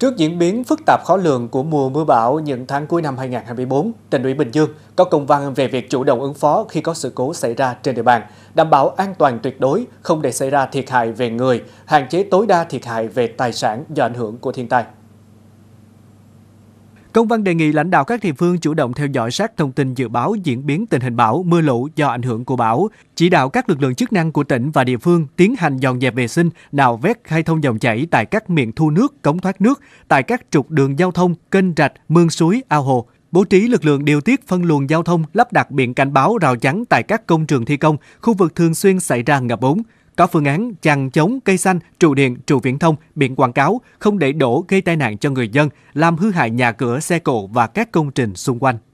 Trước diễn biến phức tạp khó lường của mùa mưa bão những tháng cuối năm 2024, tỉnh ủy Bình Dương có công văn về việc chủ động ứng phó khi có sự cố xảy ra trên địa bàn, đảm bảo an toàn tuyệt đối, không để xảy ra thiệt hại về người, hạn chế tối đa thiệt hại về tài sản do ảnh hưởng của thiên tai. Công văn đề nghị lãnh đạo các địa phương chủ động theo dõi sát thông tin dự báo diễn biến tình hình bão, mưa lũ do ảnh hưởng của bão, chỉ đạo các lực lượng chức năng của tỉnh và địa phương tiến hành dọn dẹp vệ sinh, nạo vét khai thông dòng chảy tại các miệng thu nước, cống thoát nước, tại các trục đường giao thông, kênh rạch, mương suối, ao hồ, bố trí lực lượng điều tiết phân luồng giao thông, lắp đặt biển cảnh báo rào chắn tại các công trường thi công, khu vực thường xuyên xảy ra ngập úng có phương án chằng chống cây xanh, trụ điện, trụ viễn thông, biển quảng cáo, không để đổ gây tai nạn cho người dân, làm hư hại nhà cửa, xe cộ và các công trình xung quanh.